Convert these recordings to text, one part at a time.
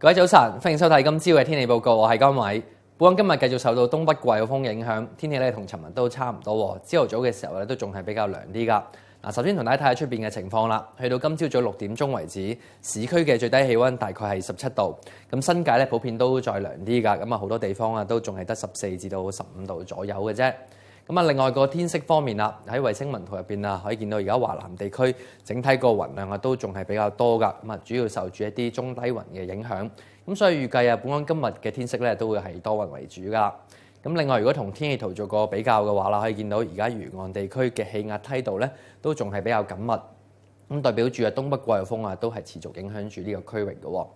各位早晨，歡迎收睇今朝嘅天氣報告，我係江伟。本港今日繼續受到東北季風影響，天氣咧同尋日都差唔多。朝頭早嘅時候咧都仲係比較涼啲噶。嗱，首先同大家睇下出边嘅情況啦。去到今朝早六點鐘為止，市區嘅最低氣温大概係十七度。咁新界咧普遍都再涼啲噶。咁啊好多地方啊都仲係得十四至到十五度左右嘅啫。咁啊，另外個天色方面啦，喺衛星雲圖入邊啊，可以見到而家華南地區整體個雲量啊，都仲係比較多噶。咁啊，主要受住一啲中低雲嘅影響。咁所以預計啊，本港今日嘅天色咧，都會係多雲為主噶。咁另外，如果同天氣圖做個比較嘅話啦，可以見到而家沿岸地區嘅氣壓梯度咧，都仲係比較緊密。咁代表住啊，東北季候風啊，都係持續影響住呢個區域嘅。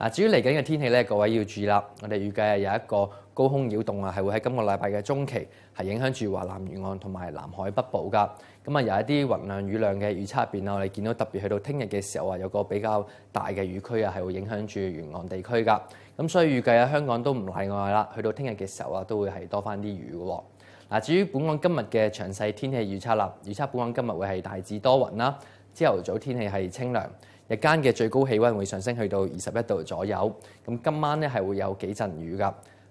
嗱，至於嚟緊嘅天氣咧，各位要注意啦。我哋預計啊，有一個高空擾動啊，係會喺今個禮拜嘅中期係影響住華南沿岸同埋南海北部㗎。咁啊，有一啲雲量雨量嘅預測入邊啊，我哋見到特別去到聽日嘅時候啊，有個比較大嘅雨區啊，係會影響住沿岸地區㗎。咁所以預計啊，香港都唔例外啦。去到聽日嘅時候啊，都會係多翻啲雨嘅喎。嗱，至於本港今日嘅詳細天氣預測啦，預測本港今日會係大致多雲啦。朝頭早天氣係清涼，日間嘅最高氣温會上升去到二十一度左右。咁今晚咧係會有幾陣雨㗎。